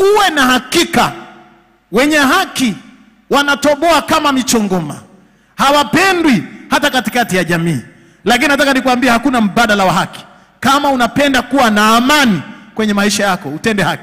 uwe na hakika wenye haki wanatoboa kama michongoma, hawapendwi hata katikati ya jamii. Lakini nataka nikwambie, hakuna mbadala wa haki. Kama unapenda kuwa na amani kwenye maisha yako, utende haki.